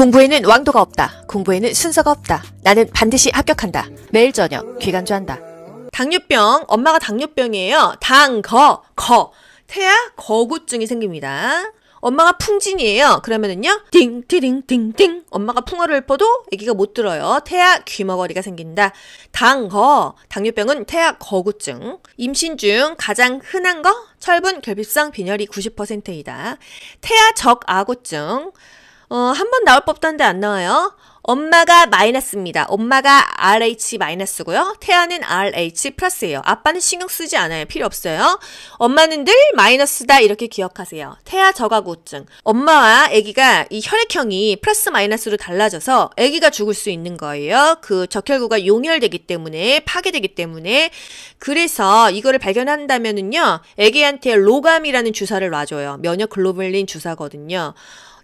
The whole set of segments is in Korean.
공부에는 왕도가 없다. 공부에는 순서가 없다. 나는 반드시 합격한다. 매일 저녁 귀간주한다. 당뇨병, 엄마가 당뇨병이에요. 당, 거, 거. 태아 거구증이 생깁니다. 엄마가 풍진이에요. 그러면은요, 띵, 띠링, 띵, 띵. 엄마가 풍어를 읊어도 아기가 못 들어요. 태아 귀머거리가 생긴다. 당, 거. 당뇨병은 태아 거구증. 임신 중 가장 흔한 거? 철분 결핍성 빈혈이 90%이다. 태아 적아구증. 어, 한 번 나올 법도 한데 안 나와요. 엄마가 마이너스입니다. 엄마가 RH 마이너스고요. 태아는 RH 플러스예요. 아빠는 신경 쓰지 않아요. 필요 없어요. 엄마는 늘 마이너스다 이렇게 기억하세요. 태아 저가구증. 엄마와 아기가 이 혈액형이 플러스 마이너스로 달라져서 아기가 죽을 수 있는 거예요. 그 적혈구가 용혈되기 때문에 파괴되기 때문에 그래서 이거를 발견한다면은요. 아기한테 로감이라는 주사를 놔줘요. 면역 글로벌린 주사거든요.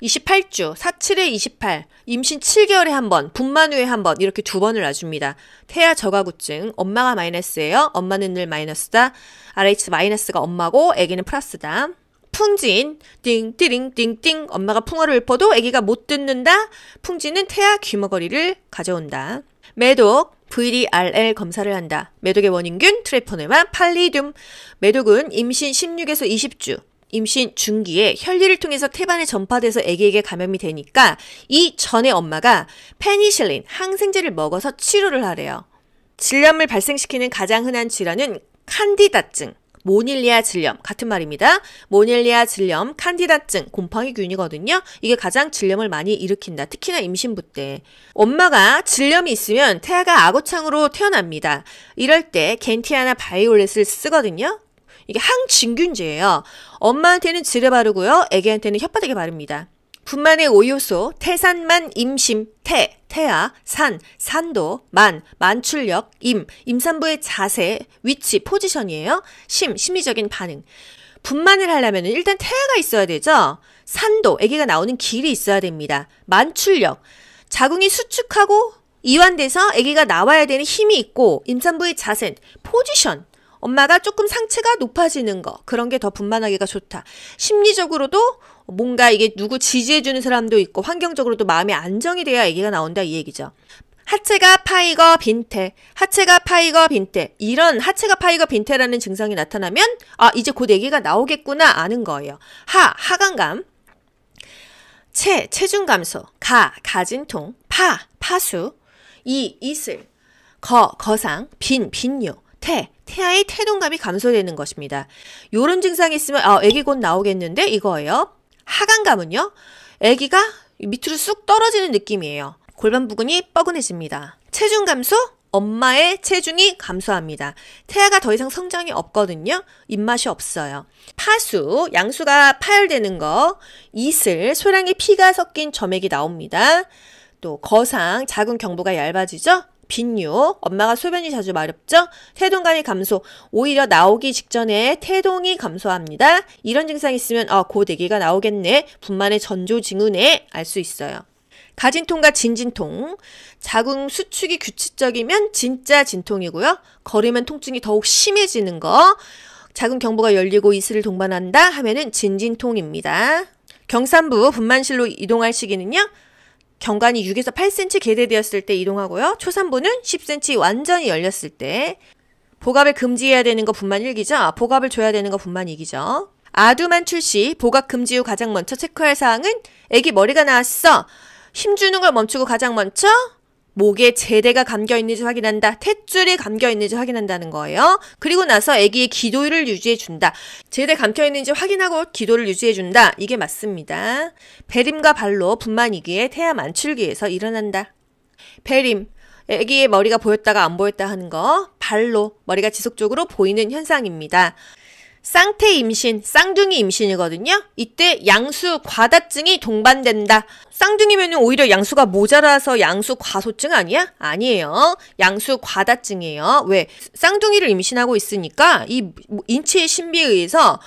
28주, 47에 28, 임신 7개월에 한 번, 분만 후에 한 번, 이렇게 두 번을 놔줍니다. 태아 저가구증, 엄마가 마이너스예요. 엄마는 늘 마이너스다. RH 마이너스가 엄마고 애기는 플러스다. 풍진, 띵띠링띵띵, 엄마가 풍어를 읊도 애기가 못 듣는다. 풍진은 태아 귀머거리를 가져온다. 매독, VDRL 검사를 한다. 매독의 원인균 트레포네마 팔리듐. 매독은 임신 16에서 20주, 임신 중기에 혈리를 통해서 태반에 전파돼서 아기에게 감염이 되니까 이 전에 엄마가 페니실린 항생제를 먹어서 치료를 하래요. 질염을 발생시키는 가장 흔한 질환은 칸디다증, 모닐리아 질염 같은 말입니다. 모닐리아 질염, 칸디다증, 곰팡이균이거든요. 이게 가장 질염을 많이 일으킨다. 특히나 임신부 때. 엄마가 질염이 있으면 태아가 아구창으로 태어납니다. 이럴 때 겐티아나 바이올렛을 쓰거든요. 이게 항진균제예요. 엄마한테는 지레 바르고요. 애기한테는 혓바닥에 바릅니다. 분만의 오요소, 태산만 임심, 태, 태아, 산, 산도, 만, 만출력, 임, 임산부의 자세, 위치, 포지션이에요. 심, 심리적인 반응. 분만을 하려면 일단 태아가 있어야 되죠. 산도, 아기가 나오는 길이 있어야 됩니다. 만출력, 자궁이 수축하고 이완돼서 아기가 나와야 되는 힘이 있고 임산부의 자세, 포지션, 엄마가 조금 상체가 높아지는 거 그런 게 더 분만하기가 좋다. 심리적으로도 뭔가 이게 누구 지지해주는 사람도 있고 환경적으로도 마음이 안정이 돼야 얘기가 나온다 이 얘기죠. 하체가 파이거 빈테 하체가 파이거 빈테 이런 하체가 파이거 빈테라는 증상이 나타나면 아 이제 곧 얘기가 나오겠구나 아는 거예요. 하 하강감, 체 체중 감소, 가 가진통, 파 파수, 이 이슬, 거 거상, 빈 빈요. 태, 태아의 태동감이 감소되는 것입니다. 요런 증상이 있으면 아, 애기 곧 나오겠는데 이거예요. 하강감은요. 애기가 밑으로 쑥 떨어지는 느낌이에요. 골반 부근이 뻐근해집니다. 체중 감소? 엄마의 체중이 감소합니다. 태아가 더 이상 성장이 없거든요. 입맛이 없어요. 파수, 양수가 파열되는 거, 이슬, 소량의 피가 섞인 점액이 나옵니다. 또 거상, 자궁 경부가 얇아지죠? 빈유, 엄마가 소변이 자주 마렵죠? 태동감이 감소, 오히려 나오기 직전에 태동이 감소합니다. 이런 증상이 있으면 어, 곧 그 아기가 나오겠네. 분만의 전조 증후네알 수 있어요. 가진통과 진진통. 자궁 수축이 규칙적이면 진짜 진통이고요. 거리면 통증이 더욱 심해지는 거. 자궁 경부가 열리고 이슬을 동반한다 하면은 진진통입니다. 경산부 분만실로 이동할 시기는요. 경관이 6에서 8cm 개대되었을 때 이동하고요. 초산부는 10cm 완전히 열렸을 때 보갑을 금지해야 되는 것뿐만 1기죠. 보갑을 아, 줘야 되는 것뿐만 이기죠 아두만 출시 보갑 금지 후 가장 먼저 체크할 사항은 애기 머리가 나왔어. 힘주는 걸 멈추고 가장 먼저 목에 제대가 감겨 있는지 확인한다. 탯줄이 감겨 있는지 확인한다는 거예요. 그리고 나서 아기의 기도를 유지해 준다. 제대 감겨 있는지 확인하고 기도를 유지해 준다. 이게 맞습니다. 배림과 발로 분만이기에 태아 만출기에서 일어난다. 배림 아기의 머리가 보였다가 안 보였다 하는 거 발로 머리가 지속적으로 보이는 현상입니다. 쌍태 임신, 쌍둥이 임신이거든요. 이때 양수 과다증이 동반된다. 쌍둥이면 오히려 양수가 모자라서 양수 과소증 아니야? 아니에요. 양수 과다증이에요. 왜? 쌍둥이를 임신하고 있으니까 이 인체의 신비에 의해서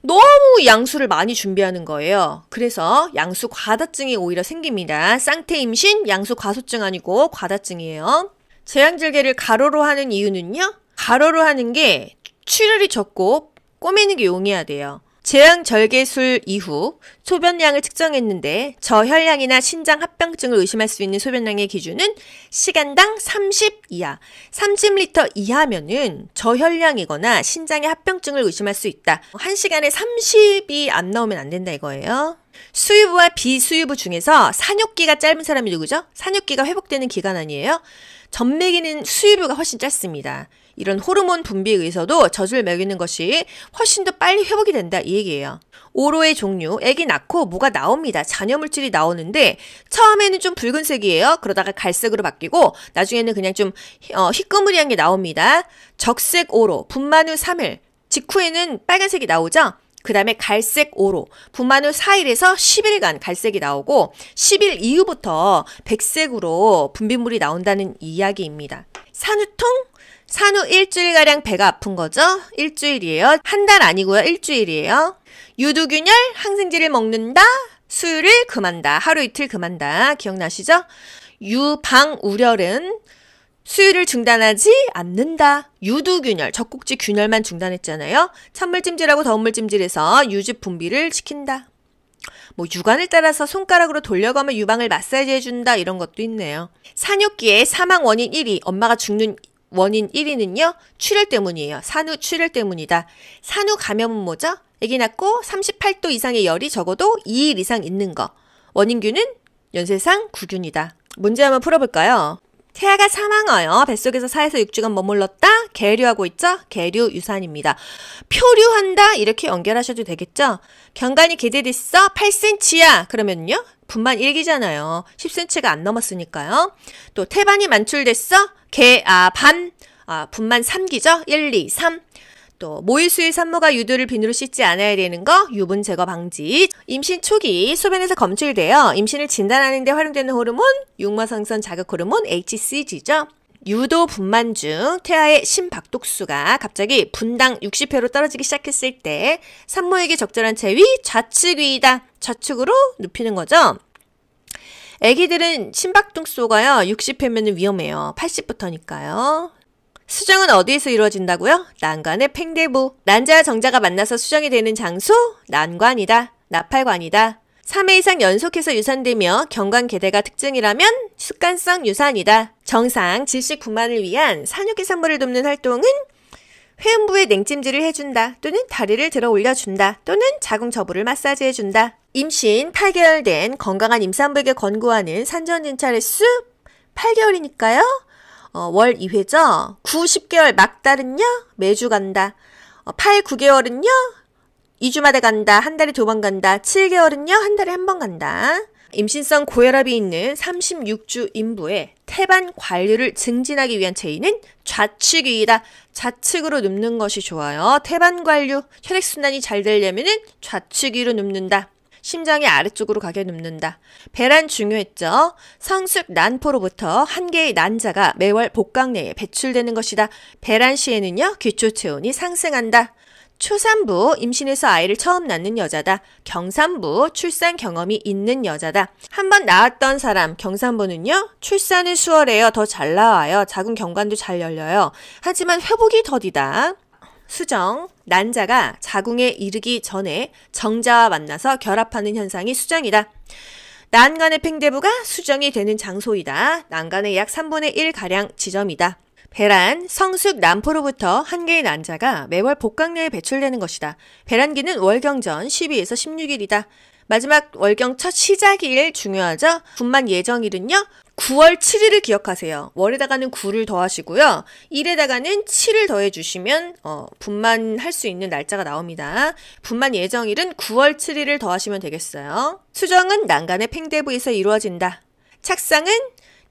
너무 양수를 많이 준비하는 거예요. 그래서 양수 과다증이 오히려 생깁니다. 쌍태 임신, 양수 과소증 아니고 과다증이에요. 제왕절개를 가로로 하는 이유는요. 가로로 하는 게 출혈이 적고 꾸미는게 용이해야 돼요. 제왕 절개술 이후 소변량을 측정했는데 저혈량이나 신장 합병증을 의심할 수 있는 소변량의 기준은 시간당 30 이하, 30리터 이하면은 저혈량이거나 신장의 합병증을 의심할 수 있다. 1시간에 30이 안 나오면 안 된다 이거예요. 수유부와 비수유부 중에서 산욕기가 짧은 사람이 누구죠? 산욕기가 회복되는 기간 아니에요? 점매이는 수유부가 훨씬 짧습니다. 이런 호르몬 분비에 의해서도 젖을 먹이는 것이 훨씬 더 빨리 회복이 된다 이 얘기예요. 오로의 종류, 애기 낳고 뭐가 나옵니다. 잔여 물질이 나오는데 처음에는 좀 붉은색이에요. 그러다가 갈색으로 바뀌고 나중에는 그냥 좀 어, 희끄무리한 게 나옵니다. 적색 오로, 분만 후 3일, 직후에는 빨간색이 나오죠. 그 다음에 갈색 오로 분만 후 4일에서 10일간 갈색이 나오고 10일 이후부터 백색으로 분비물이 나온다는 이야기입니다. 산후통, 산후 일주일가량 배가 아픈 거죠? 일주일이에요. 한 달 아니고요. 일주일이에요. 유두균열, 항생제를 먹는다? 수유를 금한다. 하루 이틀 금한다. 기억나시죠? 유방우렬은 수유를 중단하지 않는다. 유두균열, 젖꼭지 균열만 중단했잖아요. 찬물찜질하고 더운물찜질해서 유즙 분비를 시킨다. 뭐 유관을 따라서 손가락으로 돌려가며 유방을 마사지해준다 이런 것도 있네요. 산육기에 사망 원인 1위 엄마가 죽는 원인 1위는요, 출혈 때문이에요. 산후 출혈 때문이다. 산후 감염은 뭐죠? 애기 낳고 38도 이상의 열이 적어도 2일 이상 있는 거. 원인균은 연쇄상 구균이다. 문제 한번 풀어볼까요? 태아가 사망하여 뱃속에서 4에서 6주간 머물렀다? 계류하고 있죠? 계류 유산입니다. 표류한다? 이렇게 연결하셔도 되겠죠? 경관이 기대됐어? 8cm야! 그러면요? 분만 1기잖아요. 10cm가 안 넘었으니까요. 또 태반이 만출됐어? 개, 아, 반, 아, 분만 3기죠? 1, 2, 3. 또 모일 수의 산모가 유두를 비누로 씻지 않아야 되는 거 유분 제거 방지 임신 초기 소변에서 검출되어 임신을 진단하는 데 활용되는 호르몬 육마성선 자극 호르몬 HCG죠. 유도 분만 중 태아의 심박독수가 갑자기 분당 60회로 떨어지기 시작했을 때 산모에게 적절한 체위 좌측 위다 좌측으로 눕히는 거죠. 아기들은 심박동소가요 60회면 위험해요. 80부터니까요. 수정은 어디에서 이루어진다고요? 난관의 팽대부. 난자와 정자가 만나서 수정이 되는 장소? 난관이다. 나팔관이다. 3회 이상 연속해서 유산되며 경관계대가 특징이라면 습관성 유산이다. 정상 질식 부만을 위한 산후기 산물을 돕는 활동은 회음부에 냉찜질을 해준다 또는 다리를 들어 올려준다 또는 자궁 저부를 마사지해준다. 임신 8개월된 건강한 임산부에게 권고하는 산전진찰의 수? 8개월이니까요. 어, 월 2회죠. 9, 10개월 막달은요. 매주 간다. 어, 8, 9개월은요. 2주마다 간다. 한 달에 두 번 간다. 7개월은요. 한 달에 한 번 간다. 임신성 고혈압이 있는 36주 인부의 태반 관리를 증진하기 위한 체인은 좌측이다. 좌측으로 눕는 것이 좋아요. 태반 관류, 혈액순환이 잘 되려면 좌측 으로 눕는다. 심장이 아래쪽으로 가게 눕는다. 배란 중요했죠. 성숙 난포로부터 한 개의 난자가 매월 복강 내에 배출되는 것이다. 배란 시에는요, 귀초 체온이 상승한다. 초산부 임신해서 아이를 처음 낳는 여자다. 경산부 출산 경험이 있는 여자다. 한 번 낳았던 사람 경산부는요. 출산을 수월해요. 더 잘 나와요. 자궁 경관도 잘 열려요. 하지만 회복이 더디다. 수정, 난자가 자궁에 이르기 전에 정자와 만나서 결합하는 현상이 수정이다. 난간의 팽대부가 수정이 되는 장소이다. 난간의 약 3분의 1가량 지점이다. 배란, 성숙 난포로부터 한 개의 난자가 매월 복강 내에 배출되는 것이다. 배란기는 월경 전 12에서 16일이다. 마지막 월경 첫 시작일 중요하죠. 분만 예정일은요. 9월 7일을 기억하세요. 월에다가는 9를 더하시고요. 1에다가는 7을 더해 주시면 어, 분만할 수 있는 날짜가 나옵니다. 분만 예정일은 9월 7일을 더하시면 되겠어요. 수정은 난간의 팽대부에서 이루어진다. 착상은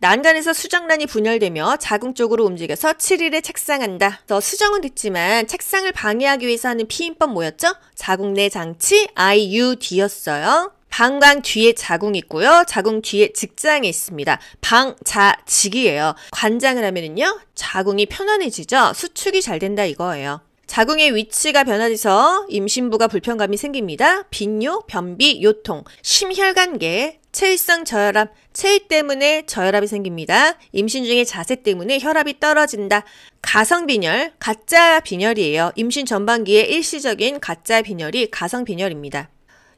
난간에서 수정란이 분열되며 자궁 쪽으로 움직여서 7일에 책상한다더 수정은 됐지만 책상을 방해하기 위해서 하는 피임법 뭐였죠? 자궁 내 장치 IUD였어요. 방광 뒤에 자궁이 있고요. 자궁 뒤에 직장이 있습니다. 방자직이에요. 관장을 하면은요. 자궁이 편안해지죠. 수축이 잘 된다 이거예요. 자궁의 위치가 변화돼서 임신부가 불편감이 생깁니다. 빈뇨, 변비, 요통, 심혈관계, 체위성 저혈압, 체위 때문에 저혈압이 생깁니다. 임신 중에 자세 때문에 혈압이 떨어진다. 가성 빈혈, 가짜 빈혈이에요. 임신 전반기에 일시적인 가짜 빈혈이 가성 빈혈입니다.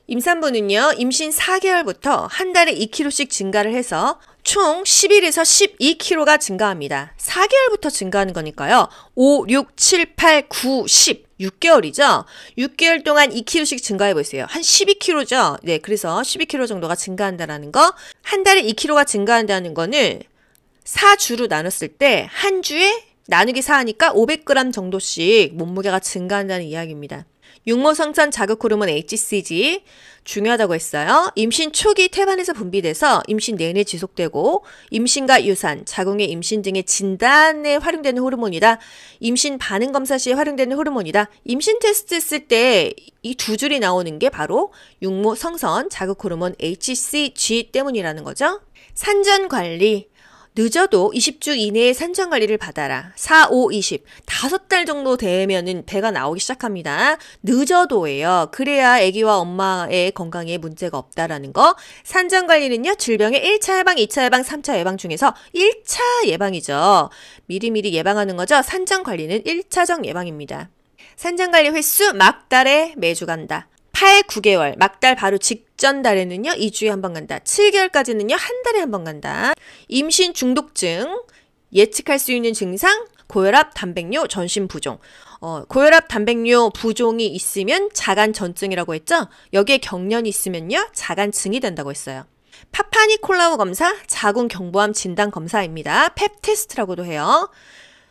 임산부는요, 임신 4개월부터 한 달에 2kg씩 증가를 해서 총 11에서 12kg가 증가합니다. 4개월부터 증가하는 거니까요. 5, 6, 7, 8, 9, 10. 6개월이죠. 6개월 동안 2kg씩 증가해 보세요. 한 12kg죠. 네, 그래서 12kg 정도가 증가한다라는 거. 한 달에 2kg가 증가한다는 거는 4주로 나눴을 때 한 주에 나누기 4하니까 500g 정도씩 몸무게가 증가한다는 이야기입니다. 육모성장 자극 호르몬 HCG 중요하다고 했어요. 임신 초기 태반에서 분비돼서 임신 내내 지속되고 임신과 유산, 자궁의 임신 등의 진단에 활용되는 호르몬이다. 임신 반응 검사 시에 활용되는 호르몬이다. 임신 테스트 했을 때 이 두 줄이 나오는 게 바로 육모 성선 자극 호르몬 HCG 때문이라는 거죠. 산전 관리 늦어도 20주 이내에 산전 관리를 받아라. 4, 5, 20. 다섯 달 정도 되면은 배가 나오기 시작합니다. 늦어도예요. 그래야 아기와 엄마의 건강에 문제가 없다라는 거. 산전 관리는요. 질병의 1차 예방, 2차 예방, 3차 예방 중에서 1차 예방이죠. 미리미리 예방하는 거죠. 산전 관리는 1차적 예방입니다. 산전 관리 횟수 막 달에 매주 간다. 8, 9개월, 막달 바로 직전 달에는요, 2주에 한 번 간다. 7개월까지는요, 한 달에 한 번 간다. 임신 중독증, 예측할 수 있는 증상, 고혈압, 단백뇨, 전신 부종. 어, 고혈압, 단백뇨 부종이 있으면 자간전증이라고 했죠? 여기에 경련이 있으면요, 자간증이 된다고 했어요. 파파니콜라우 검사, 자궁 경부암 진단 검사입니다. 펩 테스트라고도 해요.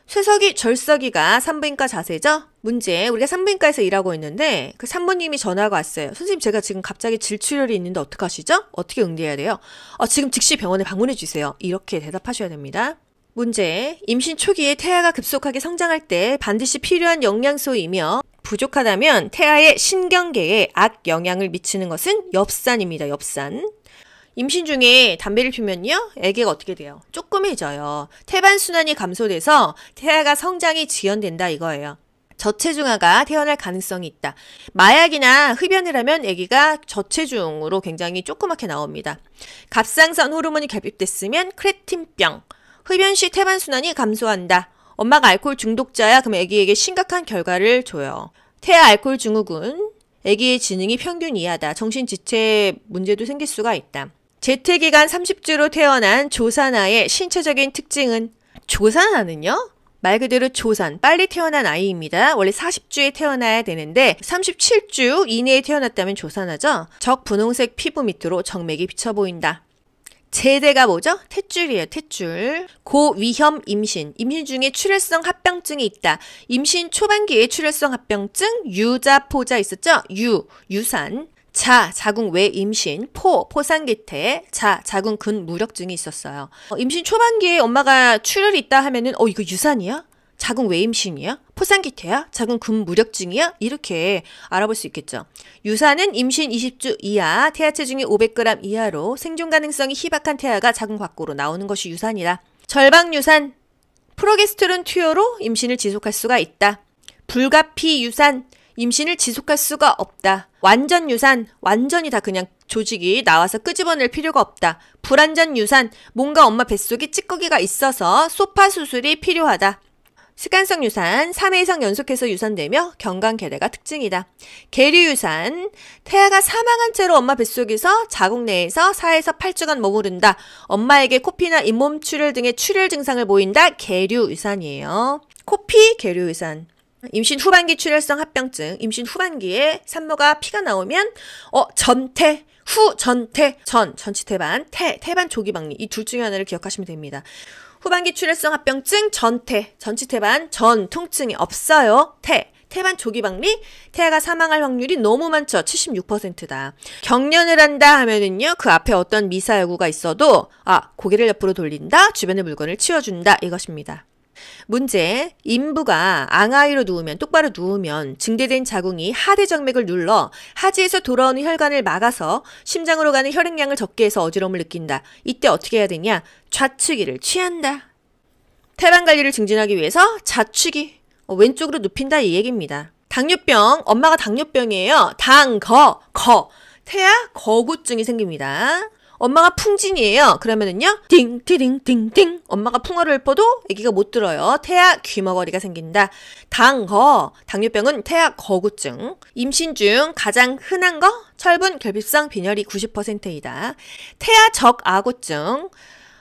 쇠석이 절석이가 산부인과 자세죠? 문제 우리가 산부인과에서 일하고 있는데 그 산부님이 전화가 왔어요. 선생님 제가 지금 갑자기 질출혈이 있는데 어떡하시죠? 어떻게 응대해야 돼요? 어, 지금 즉시 병원에 방문해 주세요. 이렇게 대답하셔야 됩니다. 문제 임신 초기에 태아가 급속하게 성장할 때 반드시 필요한 영양소이며 부족하다면 태아의 신경계에 악영향을 미치는 것은 엽산입니다. 엽산. 임신 중에 담배를 피면요, 애기가 어떻게 돼요? 조금해져요. 태반 순환이 감소돼서 태아가 성장이 지연된다 이거예요. 저체중아가 태어날 가능성이 있다. 마약이나 흡연을 하면 아기가 저체중으로 굉장히 조그맣게 나옵니다. 갑상선 호르몬이 결핍됐으면 크레틴병, 흡연 시 태반 순환이 감소한다. 엄마가 알코올 중독자야 그럼 아기에게 심각한 결과를 줘요. 태아 알코올 증후군, 아기의 지능이 평균 이하다. 정신 지체 문제도 생길 수가 있다. 재퇴기간 30주로 태어난 조산아의 신체적인 특징은 조산아는요? 말 그대로 조산, 빨리 태어난 아이입니다. 원래 40주에 태어나야 되는데 37주 이내에 태어났다면 조산아죠적 분홍색 피부 밑으로 정맥이 비쳐 보인다. 제대가 뭐죠? 탯줄이에요, 탯줄. 고위험 임신. 임신 중에 출혈성 합병증이 있다. 임신 초반기에 출혈성 합병증, 유자포자 있었죠? 유, 유산. 자, 자궁 외 임신, 포, 포상기태, 자, 자궁 근무력증이 있었어요. 어, 임신 초반기에 엄마가 출혈이 있다 하면은, 어, 이거 유산이야? 자궁 외 임신이야? 포상기태야? 자궁 근무력증이야? 이렇게 알아볼 수 있겠죠. 유산은 임신 20주 이하, 태아 체중이 500g 이하로 생존 가능성이 희박한 태아가 자궁 밖으로 나오는 것이 유산이라. 절박 유산, 프로게스트론 투여로 임신을 지속할 수가 있다. 불가피 유산, 임신을 지속할 수가 없다. 완전 유산, 완전히 다 그냥 조직이 나와서 끄집어낼 필요가 없다. 불완전 유산, 뭔가 엄마 뱃속에 찌꺼기가 있어서 소파 수술이 필요하다. 습관성 유산, 3회 이상 연속해서 유산되며 경강 계례가 특징이다. 계류 유산, 태아가 사망한 채로 엄마 뱃속에서 자궁 내에서 4에서 8주간 머무른다. 엄마에게 코피나 잇몸 출혈 등의 출혈 증상을 보인다. 계류 유산이에요. 코피 계류 유산. 임신 후반기 출혈성 합병증, 임신 후반기에 산모가 피가 나오면 어 전태 후 전태 전 전치 태반 태 태반 조기 박리 이 둘 중에 하나를 기억하시면 됩니다. 후반기 출혈성 합병증 전태 전치 태반 전 통증이 없어요. 태 태반 조기 박리 태아가 사망할 확률이 너무 많죠. 76%다. 경련을 한다 하면은요. 그 앞에 어떤 미사여구가 있어도 아 고개를 옆으로 돌린다. 주변의 물건을 치워준다. 이것입니다. 문제 인부가 앙아이로 누우면 똑바로 누우면 증대된 자궁이 하대 정맥을 눌러 하지에서 돌아오는 혈관을 막아서 심장으로 가는 혈액량을 적게 해서 어지러움을 느낀다. 이때 어떻게 해야 되냐? 좌측이를 취한다. 태반 관리를 증진하기 위해서 좌측이 어, 왼쪽으로 눕힌다 이 얘기입니다. 당뇨병 엄마가 당뇨병이에요. 당 거 거 태아 거구증이 생깁니다. 엄마가 풍진이에요. 그러면은요. 띵, 띠링 띵, 띵. 엄마가 풍어를 읊도 아기가 못 들어요. 태아 귀머거리가 생긴다. 당거. 당뇨병은 태아 거구증. 임신 중 가장 흔한 거? 철분 결핍성 빈혈이 90%이다. 태아 적아구증.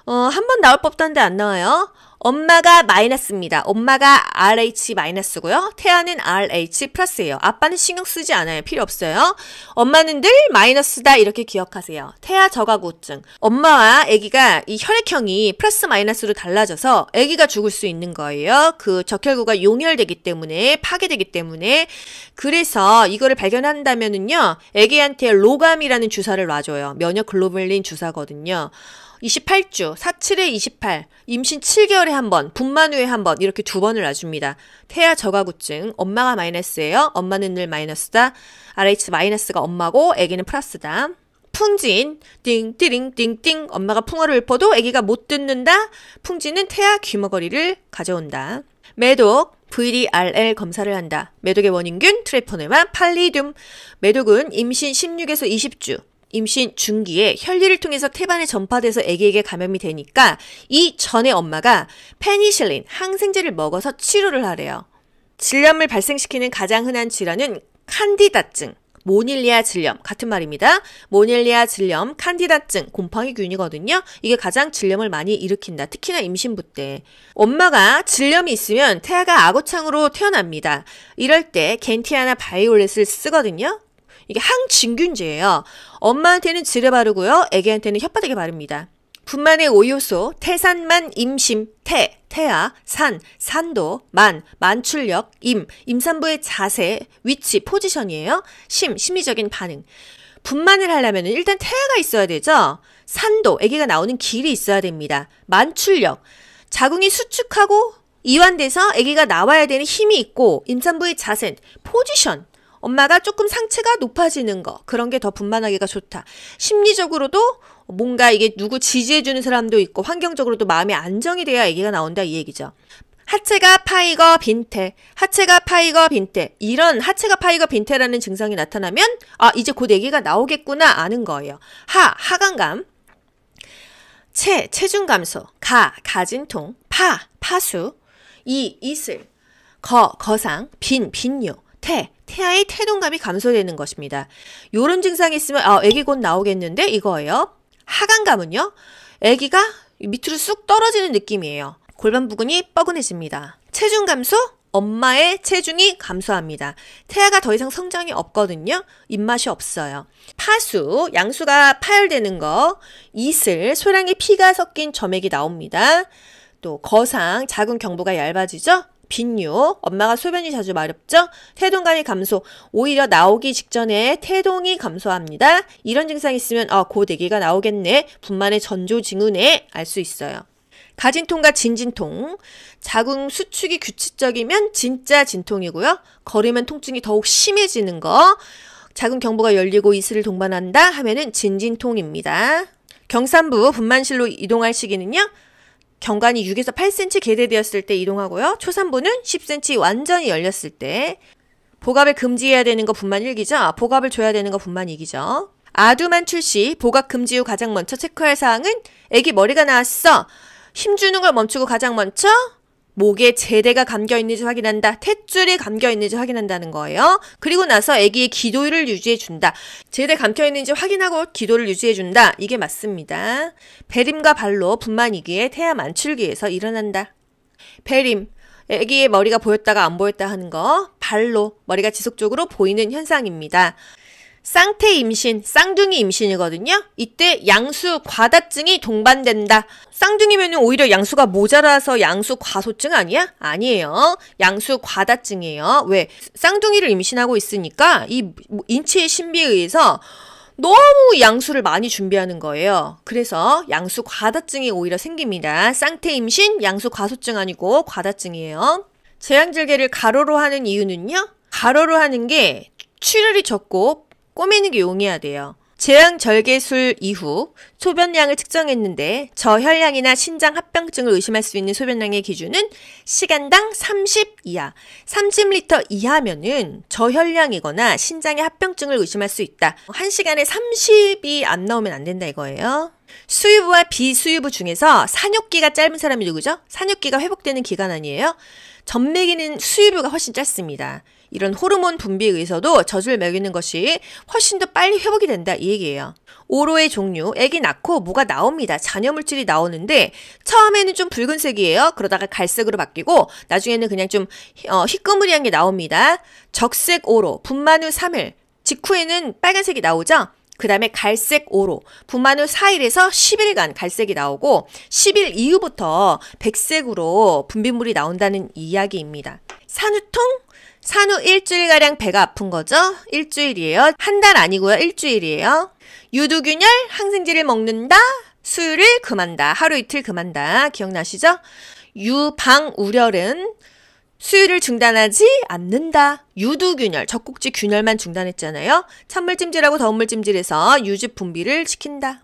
어, 한 번 나올 법도 한데 안 나와요. 엄마가 마이너스입니다. 엄마가 RH 마이너스고요. 태아는 RH 플러스예요. 아빠는 신경 쓰지 않아요. 필요 없어요. 엄마는 늘 마이너스다 이렇게 기억하세요. 태아 저가구증. 엄마와 아기가 이 혈액형이 플러스 마이너스로 달라져서 아기가 죽을 수 있는 거예요. 그 적혈구가 용혈되기 때문에 파괴되기 때문에 그래서 이거를 발견한다면은요. 아기한테 로감이라는 주사를 놔줘요. 면역 글로벌린 주사거든요. 28주, 4,7에 28, 임신 7개월에 한 번, 분만 후에 한 번, 이렇게 두 번을 놔줍니다. 태아 저가구증, 엄마가 마이너스예요. 엄마는 늘 마이너스다. RH 마이너스가 엄마고, 아기는 플러스다. 풍진, 띵, 띠링, 띵, 띵. 엄마가 풍어를 읊어도 아기가 못 듣는다. 풍진은 태아 귀머거리를 가져온다. 매독, VDRL 검사를 한다. 매독의 원인균 트레포네마 팔리듐. 매독은 임신 16에서 20주, 임신 중기에 혈리를 통해서 태반에 전파돼서 아기에게 감염이 되니까 이 전에 엄마가 페니실린 항생제를 먹어서 치료를 하래요. 질염을 발생시키는 가장 흔한 질환은 칸디다증, 모닐리아 질염 같은 말입니다. 모닐리아 질염, 칸디다증, 곰팡이균이거든요. 이게 가장 질염을 많이 일으킨다. 특히나 임신부 때. 엄마가 질염이 있으면 태아가 아구창으로 태어납니다. 이럴 때 겐티아나 바이올렛을 쓰거든요. 이게 항진균제예요. 엄마한테는 지레 바르고요. 애기한테는 혓바닥에 바릅니다. 분만의 오요소, 태산만, 임심, 태, 태아, 산, 산도, 만, 만출력, 임, 임산부의 자세, 위치, 포지션이에요. 심, 심리적인 반응. 분만을 하려면 일단 태아가 있어야 되죠. 산도, 아기가 나오는 길이 있어야 됩니다. 만출력, 자궁이 수축하고 이완돼서 아기가 나와야 되는 힘이 있고 임산부의 자세, 포지션, 엄마가 조금 상체가 높아지는 거 그런 게 더 분만하기가 좋다. 심리적으로도 뭔가 이게 누구 지지해주는 사람도 있고 환경적으로도 마음이 안정이 돼야 얘기가 나온다 이 얘기죠. 하체가 파이거 빈테 하체가 파이거 빈테 이런 하체가 파이거 빈테라는 증상이 나타나면 아 이제 곧 얘기가 나오겠구나 아는 거예요. 하 하강감, 체 체중 감소, 가 가진통, 파 파수, 이 이슬, 거 거상, 빈 빈요, 태 태아의 태동감이 감소되는 것입니다. 요런 증상이 있으면 아, 애기 곧 나오겠는데 이거예요. 하강감은요. 애기가 밑으로 쑥 떨어지는 느낌이에요. 골반 부근이 뻐근해집니다. 체중 감소, 엄마의 체중이 감소합니다. 태아가 더 이상 성장이 없거든요. 입맛이 없어요. 파수, 양수가 파열되는 거, 이슬, 소량의 피가 섞인 점액이 나옵니다. 또 거상, 작은 경부가 얇아지죠? 빈뇨 엄마가 소변이 자주 마렵죠? 태동감이 감소, 오히려 나오기 직전에 태동이 감소합니다. 이런 증상이 있으면 아, 어, 곧 그 아기가 나오겠네. 분만의 전조증후네알 수 있어요. 가진통과 진진통. 자궁 수축이 규칙적이면 진짜 진통이고요. 걸으면 통증이 더욱 심해지는 거. 자궁 경부가 열리고 이슬을 동반한다 하면은 진진통입니다. 경산부 분만실로 이동할 시기는요. 경관이 6에서 8cm 개대되었을 때 이동하고요. 초산부는 10cm 완전히 열렸을 때 보갑을 금지해야 되는 것뿐만 1기죠. 보갑을 줘야 되는 것뿐만 이기죠 아두만 출시 보갑 금지 후 가장 먼저 체크할 사항은 애기 머리가 나왔어. 힘 주는 걸 멈추고 가장 먼저 목에 제대가 감겨 있는지 확인한다. 탯줄이 감겨 있는지 확인한다는 거예요. 그리고 나서 아기의 기도를 유지해 준다. 제대 감겨 있는지 확인하고 기도를 유지해 준다. 이게 맞습니다. 배림과 발로 분만이기에 태아 만출기에서 일어난다. 배림. 아기의 머리가 보였다가 안 보였다 하는 거. 발로 머리가 지속적으로 보이는 현상입니다. 쌍태 임신, 쌍둥이 임신이거든요. 이때 양수 과다증이 동반된다. 쌍둥이면 오히려 양수가 모자라서 양수 과소증 아니야? 아니에요. 양수 과다증이에요. 왜? 쌍둥이를 임신하고 있으니까 이 인체의 신비에 의해서 너무 양수를 많이 준비하는 거예요. 그래서 양수 과다증이 오히려 생깁니다. 쌍태 임신, 양수 과소증 아니고 과다증이에요. 제왕절개를 가로로 하는 이유는요. 가로로 하는 게 출혈이 적고 꾸미는게 용이해야 돼요. 제왕 절개술 이후 소변량을 측정했는데 저혈량이나 신장 합병증을 의심할 수 있는 소변량의 기준은 시간당 30 이하, 30리터 이하면은 저혈량이거나 신장의 합병증을 의심할 수 있다. 1시간에 30이 안 나오면 안 된다 이거예요. 수유부와 비수유부 중에서 산욕기가 짧은 사람이 누구죠? 산욕기가 회복되는 기간 아니에요? 전매이는 수유부가 훨씬 짧습니다. 이런 호르몬 분비에 의해서도 젖을 먹이는 것이 훨씬 더 빨리 회복이 된다 이 얘기예요. 오로의 종류, 애기 낳고 무가 나옵니다. 잔여물질이 나오는데 처음에는 좀 붉은색이에요. 그러다가 갈색으로 바뀌고 나중에는 그냥 좀 어, 희끄무리한 게 나옵니다. 적색 오로, 분만 후 3일, 직후에는 빨간색이 나오죠. 그 다음에 갈색 오로 분만 후 4일에서 10일간 갈색이 나오고 10일 이후부터 백색으로 분비물이 나온다는 이야기입니다. 산후통? 산후 일주일가량 배가 아픈 거죠? 일주일이에요. 한 달 아니고요. 일주일이에요. 유두균열, 항생제를 먹는다, 수유를 금한다, 하루 이틀 금한다. 기억나시죠? 유방우렬은 수유를 중단하지 않는다. 유두균열, 젖꼭지 균열만 중단했잖아요. 찬물찜질하고 더운물찜질해서 유즙 분비를 시킨다.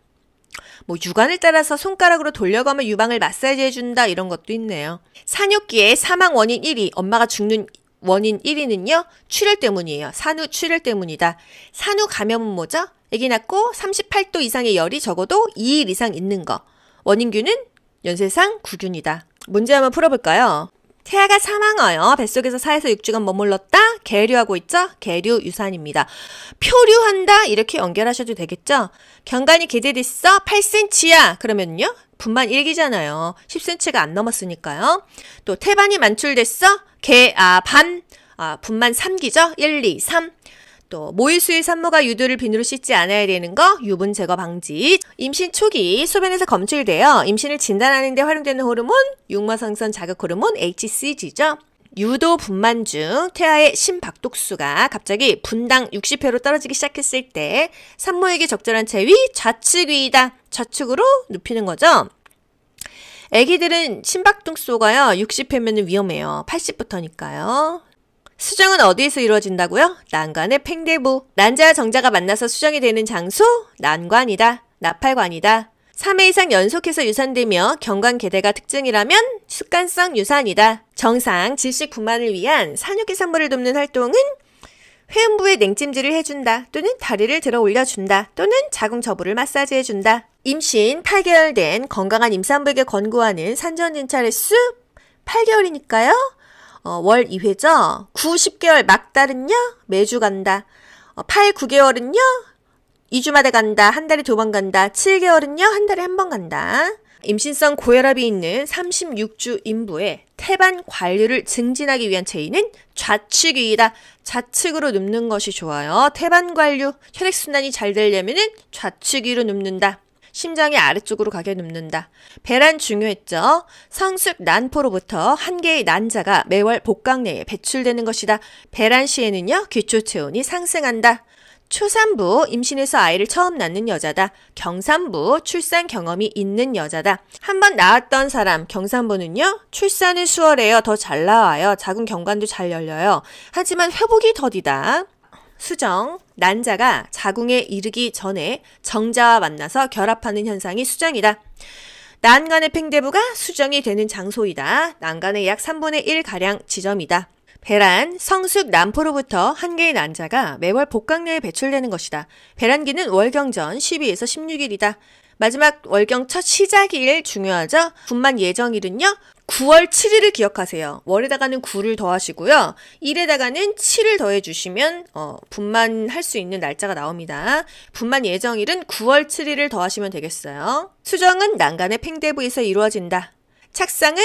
뭐 육안을 따라서 손가락으로 돌려가며 유방을 마사지해준다 이런 것도 있네요. 산욕기에 사망 원인 1위 엄마가 죽는 원인 1위는요, 출혈 때문이에요. 산후 출혈 때문이다. 산후 감염은 뭐죠? 아기 낳고 38도 이상의 열이 적어도 2일 이상 있는 거. 원인균은 연쇄상 구균이다. 문제 한번 풀어볼까요? 태아가 사망하여 뱃속에서 4에서 6주간 머물렀다. 계류하고 있죠? 계류 유산입니다. 표류한다. 이렇게 연결하셔도 되겠죠? 경관이기대됐어 8cm야. 그러면요? 분만 1기잖아요. 10cm가 안 넘었으니까요. 또 태반이 만출됐어. 개, 아, 반, 아, 분만 3기죠? 1, 2, 3. 또 모일수의 산모가 유두를 비누로 씻지 않아야 되는 거 유분 제거 방지 임신 초기 소변에서 검출되어 임신을 진단하는 데 활용되는 호르몬 육마성선 자극 호르몬 HCG죠. 유도 분만 중 태아의 심박독수가 갑자기 분당 60회로 떨어지기 시작했을 때 산모에게 적절한 체위 좌측 위다 좌측으로 눕히는 거죠. 애기들은 심박동소가요 60회면 위험해요. 80부터니까요. 수정은 어디에서 이루어진다고요? 난관의 팽대부. 난자와 정자가 만나서 수정이 되는 장소? 난관이다. 나팔관이다. 3회 이상 연속해서 유산되며 경관계대가 특징이라면 습관성 유산이다. 정상 질식 구만을 위한 산후기 산물을 돕는 활동은 회음부에 냉찜질을 해준다 또는 다리를 들어 올려준다 또는 자궁 저부를 마사지해준다. 임신 8개월된 건강한 임산부에게 권고하는 산전진찰의수 8개월이니까요. 어, 월 2회죠. 9, 10개월 막달은요. 매주 간다. 어, 8, 9개월은요. 2주마다 간다. 한 달에 두 번 간다. 7개월은요. 한 달에 한 번 간다. 임신성 고혈압이 있는 36주 임부의 태반 관류를 증진하기 위한 체인은 좌측이다. 좌측으로 눕는 것이 좋아요. 태반 관류 혈액순환이 잘 되려면 좌측 위로 눕는다. 심장이 아래쪽으로 가게 눕는다. 배란 중요했죠. 성숙 난포로부터 한 개의 난자가 매월 복강 내에 배출되는 것이다. 배란 시에는요, 기초 체온이 상승한다. 초산부 임신해서 아이를 처음 낳는 여자다. 경산부 출산 경험이 있는 여자다. 한 번 낳았던 사람 경산부는요. 출산을 수월해요. 더 잘 나와요. 작은 경관도 잘 열려요. 하지만 회복이 더디다. 수정, 난자가 자궁에 이르기 전에 정자와 만나서 결합하는 현상이 수정이다. 난간의 팽대부가 수정이 되는 장소이다. 난간의 약 3분의 1가량 지점이다. 배란, 성숙 난포로부터 한 개의 난자가 매월 복강내에 배출되는 것이다. 배란기는 월경 전 12에서 16일이다. 마지막 월경 첫 시작일 중요하죠? 분만 예정일은요? 9월 7일을 기억하세요. 월에다가는 9를 더하시고요. 1에다가는 7을 더해주시면 어, 분만 할 수 있는 날짜가 나옵니다. 분만 예정일은 9월 7일을 더하시면 되겠어요. 수정은 난간의 팽대부에서 이루어진다. 착상은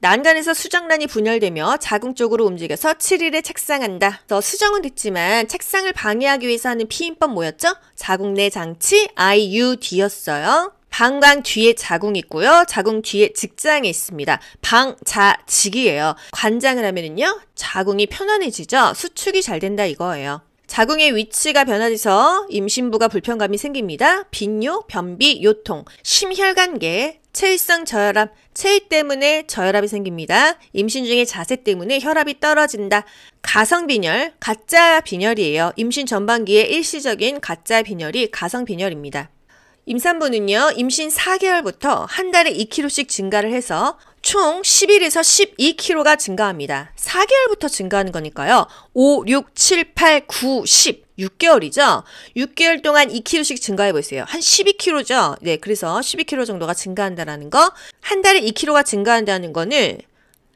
난간에서 수정란이 분열되며 자궁 쪽으로 움직여서 7일에 착상한다. 더 수정은 됐지만 착상을 방해하기 위해서 하는 피임법 뭐였죠? 자궁 내 장치 IUD였어요. 방광 뒤에 자궁이 있고요. 자궁 뒤에 직장이 있습니다. 방자직이에요. 관장을 하면은요. 자궁이 편안해지죠. 수축이 잘 된다 이거예요. 자궁의 위치가 변화돼서 임신부가 불편감이 생깁니다. 빈뇨, 변비, 요통, 심혈관계, 체위성 저혈압, 체위 때문에 저혈압이 생깁니다. 임신 중에 자세 때문에 혈압이 떨어진다. 가성 빈혈, 가짜 빈혈이에요. 임신 전반기에 일시적인 가짜 빈혈이 가성 빈혈입니다. 임산부는요, 임신 4개월부터 한 달에 2kg씩 증가를 해서 총 11에서 12kg가 증가합니다. 4개월부터 증가하는 거니까요. 5, 6, 7, 8, 9, 10. 6개월이죠? 6개월 동안 2kg씩 증가해 보세요. 한 12kg죠? 네, 그래서 12kg 정도가 증가한다라는 거. 한 달에 2kg가 증가한다는 거는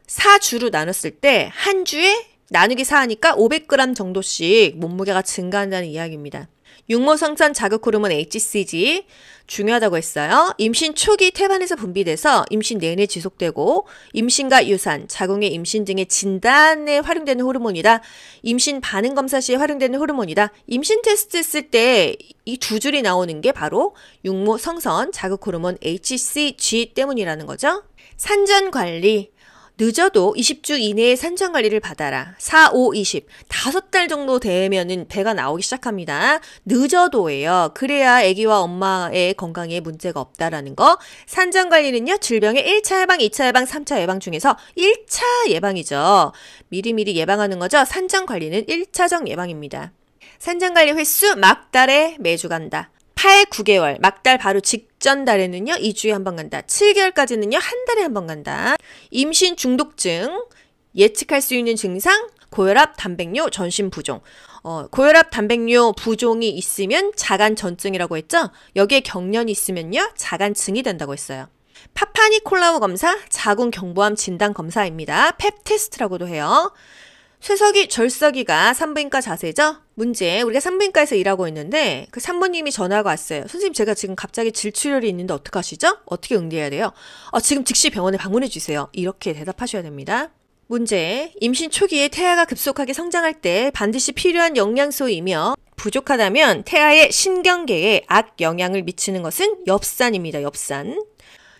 4주로 나눴을 때 한 주에 나누기 4하니까 500g 정도씩 몸무게가 증가한다는 이야기입니다. 육모성장 자극 호르몬 HCG 중요하다고 했어요. 임신 초기 태반에서 분비돼서 임신 내내 지속되고 임신과 유산, 자궁의 임신 등의 진단에 활용되는 호르몬이다. 임신 반응 검사 시에 활용되는 호르몬이다. 임신 테스트 했을 때 이 두 줄이 나오는 게 바로 육모 성선 자극 호르몬 HCG 때문이라는 거죠. 산전 관리 늦어도 20주 이내에 산전 관리를 받아라. 4, 5, 20. 다섯 달 정도 되면은 배가 나오기 시작합니다. 늦어도예요. 그래야 아기와 엄마의 건강에 문제가 없다라는 거. 산전 관리는요. 질병의 1차 예방, 2차 예방, 3차 예방 중에서 1차 예방이죠. 미리미리 예방하는 거죠. 산전 관리는 1차적 예방입니다. 산전 관리 횟수 막 달에 매주 간다. 8, 9개월, 막달 바로 직전 달에는요, 2주에 한 번 간다. 7개월까지는요, 한 달에 한 번 간다. 임신 중독증, 예측할 수 있는 증상, 고혈압, 단백뇨, 전신 부종. 어, 고혈압, 단백뇨 부종이 있으면 자간 전증이라고 했죠? 여기에 경련이 있으면요, 자간증이 된다고 했어요. 파파니콜라우 검사, 자궁 경부암 진단 검사입니다. 펩 테스트라고도 해요. 쇠석이 절석이가 산부인과 자세죠? 문제 우리가 산부인과에서 일하고 있는데 그산부님이 전화가 왔어요. 선생님 제가 지금 갑자기 질출혈이 있는데 어떡하시죠? 어떻게 응대해야 돼요? 어, 지금 즉시 병원에 방문해 주세요. 이렇게 대답하셔야 됩니다. 문제 임신 초기에 태아가 급속하게 성장할 때 반드시 필요한 영양소이며 부족하다면 태아의 신경계에 악영향을 미치는 것은 엽산입니다. 엽산.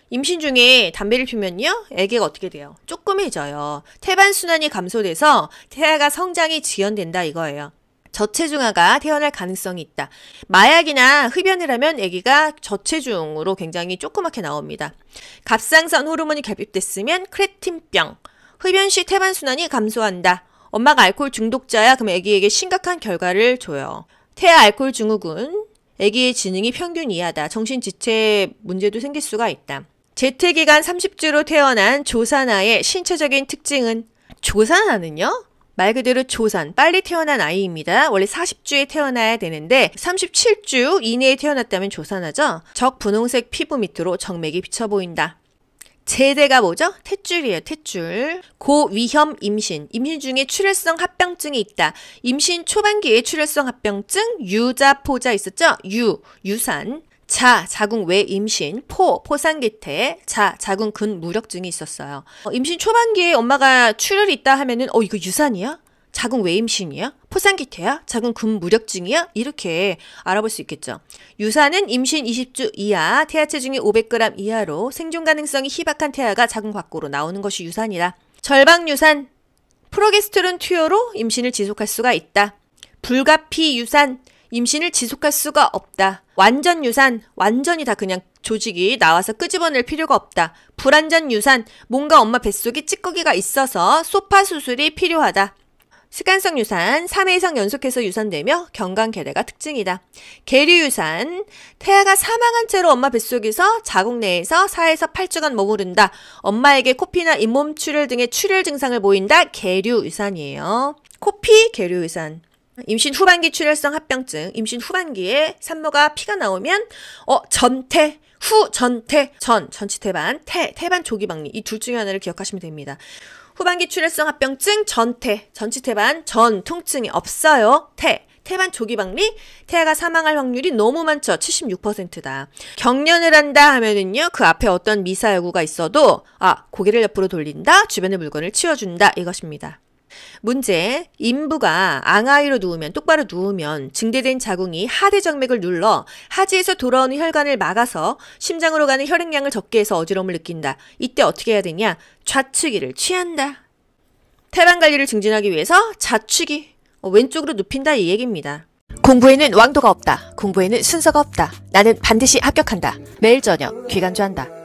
임신 중에 담배를 피면요, 애기가 어떻게 돼요? 조금해져요. 태반순환이 감소돼서 태아가 성장이 지연된다 이거예요. 저체중아가 태어날 가능성이 있다. 마약이나 흡연을 하면 아기가 저체중으로 굉장히 조그맣게 나옵니다. 갑상선 호르몬이 결핍됐으면 크레틴병, 흡연 시 태반순환이 감소한다. 엄마가 알코올 중독자야 그럼 아기에게 심각한 결과를 줘요. 태아 알코올 증후군, 아기의 지능이 평균 이하다. 정신지체 문제도 생길 수가 있다. 재퇴기간 30주로 태어난 조산아의 신체적인 특징은 조산아는요 말 그대로 조산, 빨리 태어난 아이입니다. 원래 40주에 태어나야 되는데 37주 이내에 태어났다면 조산하죠. 적분홍색 피부 밑으로 정맥이 비쳐 보인다. 제대가 뭐죠? 탯줄이에요, 탯줄. 고위험 임신. 임신 중에 출혈성 합병증이 있다. 임신 초반기에 출혈성 합병증, 유자포자 있었죠? 유, 유산. 자, 자궁 외 임신, 포, 포상기태, 자, 자궁 근 무력증이 있었어요. 어, 임신 초반기에 엄마가 출혈이 있다 하면은, 어, 이거 유산이야? 자궁 외 임신이야? 포상기태야? 자궁 근 무력증이야? 이렇게 알아볼 수 있겠죠. 유산은 임신 20주 이하, 태아 체중이 500g 이하로 생존 가능성이 희박한 태아가 자궁 밖으로 나오는 것이 유산이다. 절방 유산, 프로게스테론 투여로 임신을 지속할 수가 있다. 불가피 유산, 임신을 지속할 수가 없다. 완전 유산, 완전히 다 그냥 조직이 나와서 끄집어낼 필요가 없다. 불완전 유산, 뭔가 엄마 뱃속에 찌꺼기가 있어서 소파 수술이 필요하다. 시간성 유산, 3회 이상 연속해서 유산되며 경강계래가 특징이다. 계류 유산, 태아가 사망한 채로 엄마 뱃속에서 자궁 내에서 4에서 8주간 머무른다. 엄마에게 코피나 잇몸 출혈 등의 출혈 증상을 보인다. 계류 유산이에요. 코피 계류 유산. 임신 후반기 출혈성 합병증, 임신 후반기에 산모가 피가 나오면 어 전태 후 전태 전 전치 태반 태 태반 조기 박리 이 둘 중에 하나를 기억하시면 됩니다. 후반기 출혈성 합병증 전태 전치 태반 전 통증이 없어요 태 태반 조기 박리 태아가 사망할 확률이 너무 많죠 76%다 경련을 한다 하면은요 그 앞에 어떤 미사여구가 있어도 아 고개를 옆으로 돌린다 주변의 물건을 치워준다 이것입니다. 문제 인부가 앙아이로 누우면 똑바로 누우면 증대된 자궁이 하대정맥을 눌러 하지에서 돌아오는 혈관을 막아서 심장으로 가는 혈액량을 적게 해서 어지러움을 느낀다. 이때 어떻게 해야 되냐? 좌측이를 취한다. 태반 관리를 증진하기 위해서 좌측이 어, 왼쪽으로 눕힌다 이 얘기입니다. 공부에는 왕도가 없다. 공부에는 순서가 없다. 나는 반드시 합격한다. 매일 저녁 귀간주한다.